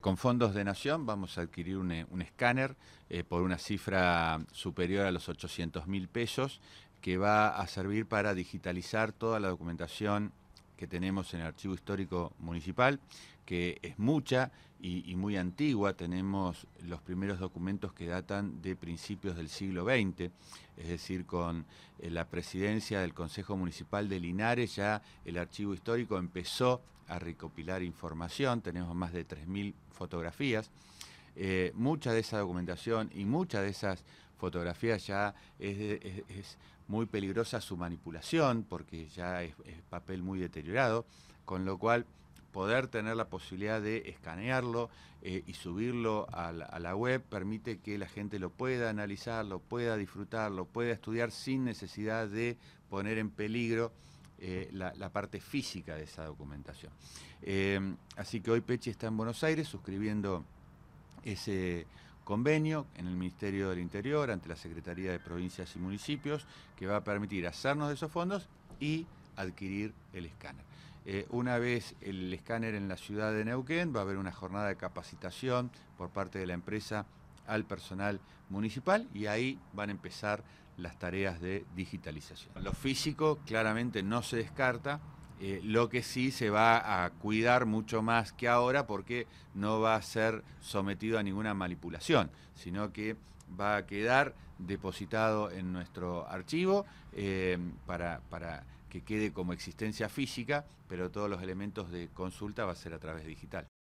Con fondos de Nación vamos a adquirir un, eh, escáner eh, por una cifra superior a los 800 mil pesos que va a servir para digitalizar toda la documentación que tenemos en el Archivo Histórico Municipal, que es mucha y, muy antigua. Tenemos los primeros documentos que datan de principios del siglo XX, es decir, con eh, la presidencia del Consejo Municipal de Linares ya el Archivo Histórico empezó a recopilar información, tenemos más de 3.000 fotografías. Eh, mucha de esa documentación y muchas de esas fotografías ya es, muy peligrosa su manipulación porque ya es, papel muy deteriorado, con lo cual poder tener la posibilidad de escanearlo eh, y subirlo a la, web permite que la gente lo pueda analizar, lo pueda disfrutar, lo pueda estudiar sin necesidad de poner en peligro eh, la, parte física de esa documentación. así que hoy Pechi está en Buenos Aires suscribiendo ese convenio en el Ministerio del Interior ante la Secretaría de Provincias y Municipios que va a permitir hacernos de esos fondos y adquirir el escáner. Eh, una vez el escáner en la ciudad de Neuquén, va a haber una jornada de capacitación por parte de la empresa al personal municipal y ahí van a empezar las tareas de digitalización. Lo físico claramente no se descarta, eh, lo que sí se va a cuidar mucho más que ahora porque no va a ser sometido a ninguna manipulación, sino que va a quedar depositado en nuestro archivo eh, para, para que quede como existencia física, pero todos los elementos de consulta va a ser a través digital.